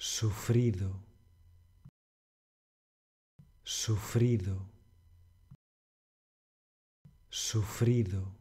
sufrido, sufrido, sufrido.